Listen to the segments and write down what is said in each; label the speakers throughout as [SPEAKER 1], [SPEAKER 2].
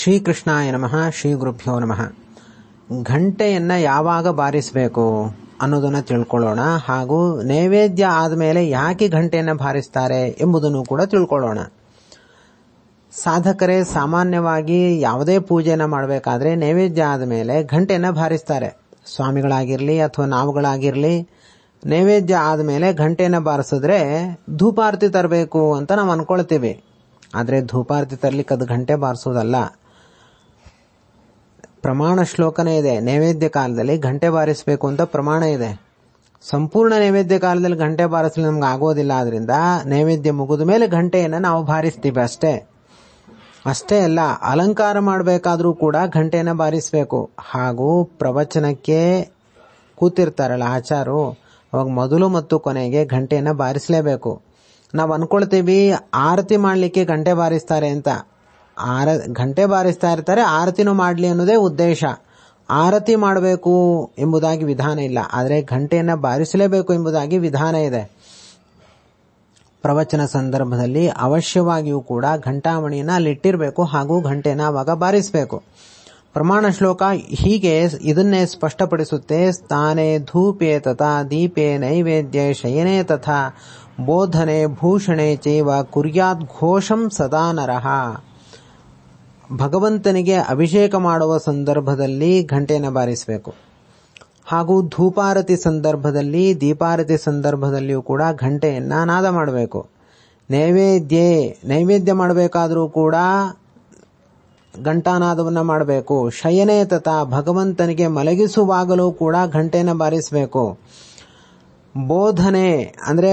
[SPEAKER 1] ಶ್ರೀಕೃಷ್ಣಾಯ ನಮಃ ಶ್ರೀ ಗುರುಭ್ಯೋ ನಮಃ ಘಂಟೆಯನ್ನು ಯಾವಾಗ ಬಾರಿಸಬೇಕು ಅನ್ನೋದನ್ನು ತಿಳ್ಕೊಳ್ಳೋಣ ಹಾಗೂ ನೈವೇದ್ಯ ಆದಮೇಲೆ ಯಾಕೆ ಘಂಟೆಯನ್ನು ಬಾರಿಸ್ತಾರೆ ಎಂಬುದನ್ನು ಕೂಡ ತಿಳ್ಕೊಳ್ಳೋಣ ಸಾಧಕರೇ ಸಾಮಾನ್ಯವಾಗಿ ಯಾವುದೇ ಪೂಜೆಯನ್ನು ಮಾಡಬೇಕಾದ್ರೆ ನೈವೇದ್ಯ ಆದಮೇಲೆ ಘಂಟೆಯನ್ನು ಬಾರಿಸ್ತಾರೆ ಸ್ವಾಮಿಗಳಾಗಿರಲಿ ಅಥವಾ ನಾವುಗಳಾಗಿರಲಿ ನೈವೇದ್ಯ ಆದಮೇಲೆ ಘಂಟೆಯನ್ನು ಬಾರಿಸಿದ್ರೆ ಧೂಪಾರತಿ ತರಬೇಕು ಅಂತ ನಾವು ಅನ್ಕೊಳ್ತೀವಿ ಆದರೆ ಧೂಪಾರತಿ ತರಲಿಕ್ಕೆ ಅದು ಘಂಟೆ ಬಾರಿಸೋದಲ್ಲ ಪ್ರಮಾಣ ಶ್ಲೋಕನೇ ಇದೆ ನೈವೇದ್ಯ ಕಾಲದಲ್ಲಿ ಗಂಟೆ ಬಾರಿಸಬೇಕು ಅಂತ ಪ್ರಮಾಣ ಇದೆ ಸಂಪೂರ್ಣ ನೈವೇದ್ಯ ಕಾಲದಲ್ಲಿ ಗಂಟೆ ಬಾರಿಸಲು ನಮ್ಗೆ ಆಗೋದಿಲ್ಲ ಆದ್ರಿಂದ ನೈವೇದ್ಯ ಮುಗಿದ ಮೇಲೆ ಗಂಟೆಯನ್ನು ನಾವು ಬಾರಿಸ್ತೀವಿ ಅಷ್ಟೇ ಅಷ್ಟೇ ಅಲ್ಲ ಅಲಂಕಾರ ಮಾಡಬೇಕಾದ್ರೂ ಕೂಡ ಗಂಟೆಯನ್ನು ಬಾರಿಸಬೇಕು ಹಾಗೂ ಪ್ರವಚನಕ್ಕೆ ಕೂತಿರ್ತಾರಲ್ಲ ಆಚಾರು ಅವಾಗ ಮೊದಲು ಮತ್ತು ಕೊನೆಗೆ ಗಂಟೆಯನ್ನು ಬಾರಿಸಲೇಬೇಕು ನಾವು ಅನ್ಕೊಳ್ತೀವಿ ಆರತಿ ಮಾಡಲಿಕ್ಕೆ ಗಂಟೆ ಬಾರಿಸ್ತಾರೆ ಅಂತ ಆರ ಘಂಟೆ ಬಾರಿಸ್ತಾ ಇರ್ತಾರೆ ಆರತಿನೂ ಮಾಡಲಿ ಅನ್ನೋದೇ ಉದ್ದೇಶ ಆರತಿ ಮಾಡಬೇಕು ಎಂಬುದಾಗಿ ವಿಧಾನ ಇಲ್ಲ ಆದರೆ ಘಂಟೆಯನ್ನು ಬಾರಿಸಲೇಬೇಕು ಎಂಬುದಾಗಿ ವಿಧಾನ ಇದೆ ಪ್ರವಚನ ಸಂದರ್ಭದಲ್ಲಿ ಅವಶ್ಯವಾಗಿಯೂ ಕೂಡ ಘಂಟಾಮಣಿಯನ್ನು ಅಲ್ಲಿಟ್ಟಿರಬೇಕು ಹಾಗೂ ಘಂಟೆನ ಆವಾಗ ಬಾರಿಸಬೇಕು ಪ್ರಮಾಣ ಶ್ಲೋಕ ಹೀಗೆ ಇದನ್ನೇ ಸ್ಪಷ್ಟಪಡಿಸುತ್ತೆ ಸ್ಥಾನೇ ಧೂಪೆ ತಥಾ ದೀಪೆ ನೈವೇದ್ಯ ಶಯನೆ ತಥಾ ಬೋಧನೆ ಭೂಷಣೆ ಚೈವ ಕುರ್ಯಾತ್ ಘೋಷಂ ಸದಾ ನರಹ ಭಗವಂತನಿಗೆ ಅಭಿಷೇಕ ಮಾಡುವ ಸಂದರ್ಭದಲ್ಲಿ ಘಂಟೆಯನ್ನು ಬಾರಿಸಬೇಕು ಹಾಗೂ ಧೂಪಾರತಿ ಸಂದರ್ಭದಲ್ಲಿ ದೀಪಾರತಿ ಸಂದರ್ಭದಲ್ಲಿಯೂ ಕೂಡ ಘಂಟೆಯನ್ನು ನಾದ ಮಾಡಬೇಕು ನೈವೇದ್ಯ ನೈವೇದ್ಯ ಮಾಡಬೇಕಾದರೂ ಕೂಡ ಘಂಟಾನಾದವನ್ನು ಮಾಡಬೇಕು ಶಯನೇ ತಥಾ ಭಗವಂತನಿಗೆ ಮಲಗಿಸುವಾಗಲೂ ಕೂಡ ಘಂಟೆಯನ್ನು ಬಾರಿಸಬೇಕು ಬೋಧನೆ ಅಂದರೆ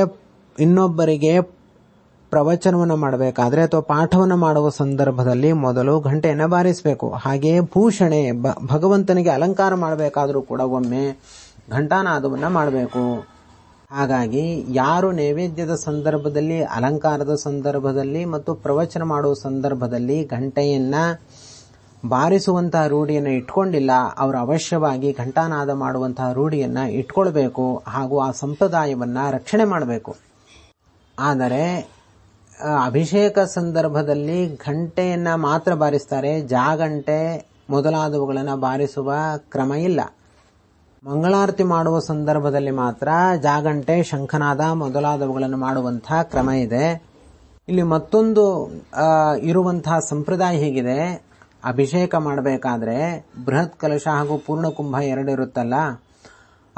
[SPEAKER 1] ಇನ್ನೊಬ್ಬರಿಗೆ ಪ್ರವಚನವನ್ನು ಮಾಡಬೇಕಾದ್ರೆ ಅಥವಾ ಪಾಠವನ್ನು ಮಾಡುವ ಸಂದರ್ಭದಲ್ಲಿ ಮೊದಲು ಘಂಟೆಯನ್ನು ಬಾರಿಸಬೇಕು ಹಾಗೆಯೇ ಭೂಷಣೆ ಭಗವಂತನಿಗೆ ಅಲಂಕಾರ ಮಾಡಬೇಕಾದರೂ ಕೂಡ ಒಮ್ಮೆ ಘಂಟಾನಾದವನ್ನು ಮಾಡಬೇಕು ಹಾಗಾಗಿ ಯಾರು ನೈವೇದ್ಯದ ಸಂದರ್ಭದಲ್ಲಿ ಅಲಂಕಾರದ ಸಂದರ್ಭದಲ್ಲಿ ಮತ್ತು ಪ್ರವಚನ ಮಾಡುವ ಸಂದರ್ಭದಲ್ಲಿ ಘಂಟೆಯನ್ನು ಬಾರಿಸುವಂತಹ ರೂಢಿಯನ್ನು ಇಟ್ಕೊಂಡಿಲ್ಲ ಅವರು ಅವಶ್ಯವಾಗಿ ಘಂಟಾನಾದ ಮಾಡುವಂತಹ ರೂಢಿಯನ್ನು ಇಟ್ಕೊಳ್ಬೇಕು ಹಾಗೂ ಆ ಸಂಪ್ರದಾಯವನ್ನು ರಕ್ಷಣೆ ಮಾಡಬೇಕು ಆದರೆ ಅಭಿಷೇಕ ಸಂದರ್ಭದಲ್ಲಿ ಘಂಟೆಯನ್ನ ಮಾತ್ರ ಬಾರಿಸ್ತಾರೆ ಜಾಗಂಟೆ ಮೊದಲಾದವುಗಳನ್ನು ಬಾರಿಸುವ ಕ್ರಮ ಇಲ್ಲ ಮಂಗಳಾರತಿ ಮಾಡುವ ಸಂದರ್ಭದಲ್ಲಿ ಮಾತ್ರ ಜಾಗಂಟೆ ಶಂಖನಾದ ಮೊದಲಾದವುಗಳನ್ನು ಮಾಡುವಂತಹ ಕ್ರಮ ಇದೆ ಇಲ್ಲಿ ಮತ್ತೊಂದು ಇರುವಂತಹ ಸಂಪ್ರದಾಯ ಹೇಗಿದೆ ಅಭಿಷೇಕ ಮಾಡಬೇಕಾದ್ರೆ ಬೃಹತ್ ಕಲಶ ಹಾಗೂ ಪೂರ್ಣಕುಂಭ ಎರಡು ಇರುತ್ತಲ್ಲ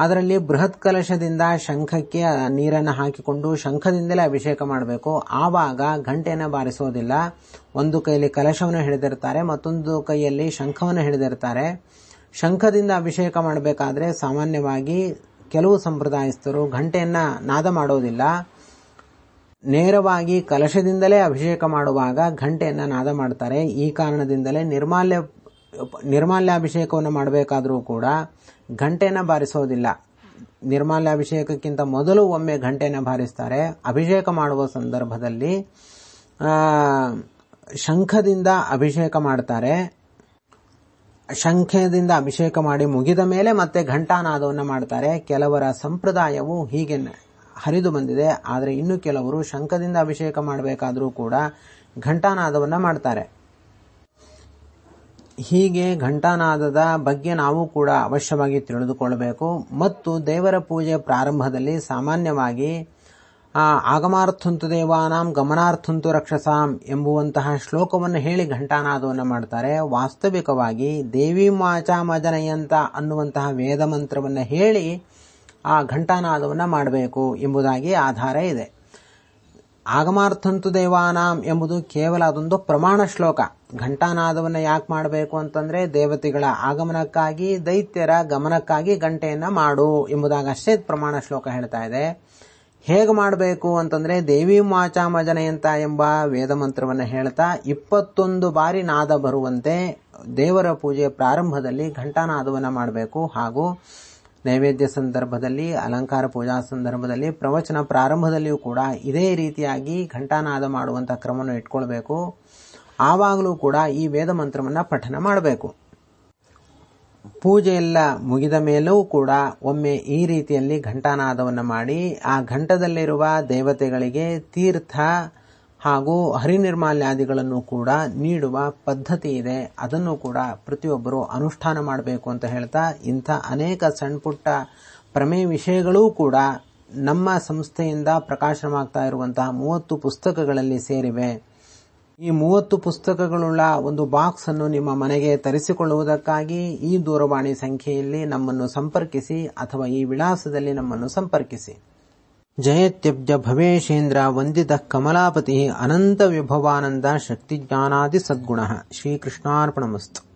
[SPEAKER 1] ಅದರಲ್ಲಿ ಬೃಹತ್ ಕಲಶದಿಂದ ಶಂಖಕ್ಕೆ ನೀರನ್ನು ಹಾಕಿಕೊಂಡು ಶಂಖದಿಂದಲೇ ಅಭಿಷೇಕ ಮಾಡಬೇಕು ಆವಾಗ ಘಂಟೆಯನ್ನು ಬಾರಿಸೋದಿಲ್ಲ ಒಂದು ಕೈಯಲ್ಲಿ ಕಲಶವನ್ನು ಹಿಡಿದಿರ್ತಾರೆ ಮತ್ತೊಂದು ಕೈಯಲ್ಲಿ ಶಂಖವನ್ನು ಹಿಡಿದಿರ್ತಾರೆ ಶಂಖದಿಂದ ಅಭಿಷೇಕ ಮಾಡಬೇಕಾದ್ರೆ ಸಾಮಾನ್ಯವಾಗಿ ಕೆಲವು ಸಂಪ್ರದಾಯಸ್ಥರು ಘಂಟೆಯನ್ನು ನಾದ ಮಾಡೋದಿಲ್ಲ ನೇರವಾಗಿ ಕಲಶದಿಂದಲೇ ಅಭಿಷೇಕ ಮಾಡುವಾಗ ಘಂಟೆಯನ್ನು ನಾದ ಮಾಡ್ತಾರೆ ಈ ಕಾರಣದಿಂದಲೇ ನಿರ್ಮಾಲ್ಯ ನಿರ್ಮಾಲ್ಯಾಭಿಷೇಕವನ್ನು ಮಾಡಬೇಕಾದರೂ ಕೂಡ ಘಂಟೆನ ಬಾರಿಸೋದಿಲ್ಲ ನಿರ್ಮಾಲ್ಯಾಭಿಷೇಕಕ್ಕಿಂತ ಮೊದಲು ಒಮ್ಮೆ ಘಂಟೆನ ಬಾರಿಸ್ತಾರೆ ಅಭಿಷೇಕ ಮಾಡುವ ಸಂದರ್ಭದಲ್ಲಿ ಶಂಖದಿಂದ ಅಭಿಷೇಕ ಮಾಡ್ತಾರೆ ಶಂಖದಿಂದ ಅಭಿಷೇಕ ಮಾಡಿ ಮುಗಿದ ಮೇಲೆ ಮತ್ತೆ ಘಂಟಾನಾದವನ್ನು ಮಾಡ್ತಾರೆ ಕೆಲವರ ಸಂಪ್ರದಾಯವು ಹೀಗೆ ಹರಿದು ಬಂದಿದೆ ಆದರೆ ಇನ್ನು ಕೆಲವರು ಶಂಖದಿಂದ ಅಭಿಷೇಕ ಮಾಡಬೇಕಾದರೂ ಕೂಡ ಘಂಟಾನಾದವನ್ನು ಮಾಡ್ತಾರೆ ಹೀಗೆ ಘಂಟಾನಾದದ ಬಗ್ಗೆ ನಾವು ಕೂಡ ಅವಶ್ಯವಾಗಿ ತಿಳಿದುಕೊಳ್ಳಬೇಕು ಮತ್ತು ದೇವರ ಪೂಜೆ ಪ್ರಾರಂಭದಲ್ಲಿ ಸಾಮಾನ್ಯವಾಗಿ ಆಗಮಾರ್ಥಂತು ದೇವಾನಾಂ ಗಮನಾರ್ಥಂತು ರಕ್ಷಸಾಂ ಎಂಬುವಂತಹ ಶ್ಲೋಕವನ್ನು ಹೇಳಿ ಘಂಟಾನಾದವನ್ನು ಮಾಡ್ತಾರೆ ವಾಸ್ತವಿಕವಾಗಿ ದೇವಿ ಮಾಚಾಮಜನಯಂತ ಅನ್ನುವಂತಹ ವೇದ ಮಂತ್ರವನ್ನು ಹೇಳಿ ಆ ಘಂಟಾನಾದವನ್ನು ಮಾಡಬೇಕು ಎಂಬುದಾಗಿ ಆಧಾರ ಇದೆ ಆಗಮಾರ್ಥಂತು ದೇವಾನಾಂ ಎಂಬುದು ಕೇವಲ ಅದೊಂದು ಪ್ರಮಾಣ ಶ್ಲೋಕ ಘಂಟಾನಾದವನ್ನು ಯಾಕೆ ಮಾಡಬೇಕು ಅಂತಂದ್ರೆ ದೇವತೆಗಳ ಆಗಮನಕ್ಕಾಗಿ ದೈತ್ಯರ ಗಮನಕ್ಕಾಗಿ ಗಂಟೆಯನ್ನ ಮಾಡು ಎಂಬುದಾಗಷ್ಟೇ ಪ್ರಮಾಣ ಶ್ಲೋಕ ಹೇಳ್ತಾ ಇದೆ ಹೇಗೆ ಮಾಡಬೇಕು ಅಂತಂದ್ರೆ ದೇವಿ ಮಾಚಾಮಜನಯಂತ ಎಂಬ ವೇದ ಮಂತ್ರವನ್ನು ಹೇಳ್ತಾ ಇಪ್ಪತ್ತೊಂದು ಬಾರಿ ನಾದ ಬರುವಂತೆ ದೇವರ ಪೂಜೆ ಪ್ರಾರಂಭದಲ್ಲಿ ಘಂಟಾನಾದವನ್ನು ಮಾಡಬೇಕು ಹಾಗೂ ನೈವೇದ್ಯ ಸಂದರ್ಭದಲ್ಲಿ ಅಲಂಕಾರ ಪೂಜಾ ಸಂದರ್ಭದಲ್ಲಿ ಪ್ರವಚನ ಪ್ರಾರಂಭದಲ್ಲಿಯೂ ಕೂಡ ಇದೇ ರೀತಿಯಾಗಿ ಘಂಟಾನಾದ ಮಾಡುವಂತಹ ಕ್ರಮವನ್ನು ಇಟ್ಕೊಳ್ಬೇಕು ಆವಾಗಲೂ ಕೂಡ ಈ ವೇದ ಮಂತ್ರವನ್ನು ಪಠನ ಮಾಡಬೇಕು ಪೂಜೆ ಎಲ್ಲ ಮುಗಿದ ಮೇಲೂ ಕೂಡ ಒಮ್ಮೆ ಈ ರೀತಿಯಲ್ಲಿ ಘಂಟಾನಾದವನ್ನು ಮಾಡಿ ಆ ಘಂಟದಲ್ಲಿರುವ ದೇವತೆಗಳಿಗೆ ತೀರ್ಥ ಹಾಗೂ ಹರಿನಿರ್ಮಾಲ್ಯಾದಿಗಳನ್ನು ಕೂಡ ನೀಡುವ ಪದ್ಧತಿ ಇದೆ ಅದನ್ನು ಕೂಡ ಪ್ರತಿಯೊಬ್ಬರು ಅನುಷ್ಠಾನ ಮಾಡಬೇಕು ಅಂತ ಹೇಳ್ತಾ ಇಂಥ ಅನೇಕ ಸಣ್ಣಪುಟ್ಟ ಪ್ರಮೇಯ ವಿಷಯಗಳೂ ಕೂಡ ನಮ್ಮ ಸಂಸ್ಥೆಯಿಂದ ಪ್ರಕಾಶನವಾಗ್ತಾ ಇರುವಂತಹ ಮೂವತ್ತು ಪುಸ್ತಕಗಳಲ್ಲಿ ಸೇರಿವೆ ಈ ಮೂವತ್ತು ಪುಸ್ತಕಗಳುಳ್ಳ ಒಂದು ಬಾಕ್ಸ್ ಅನ್ನು ನಿಮ್ಮ ಮನೆಗೆ ತರಿಸಿಕೊಳ್ಳುವುದಕ್ಕಾಗಿ ಈ ದೂರವಾಣಿ ಸಂಖ್ಯೆಯಲ್ಲಿ ನಮ್ಮನ್ನು ಸಂಪರ್ಕಿಸಿ ಅಥವಾ ಈ ವಿಳಾಸದಲ್ಲಿ ನಮ್ಮನ್ನು ಸಂಪರ್ಕಿಸಿ जयत्यब्ज भवेशेन्द्र वन्दितः विभवानंद अनन्तविभवानन्दः शक्तिज्ञानादिसद्गुणः श्रीकृष्णार्पणमस्तु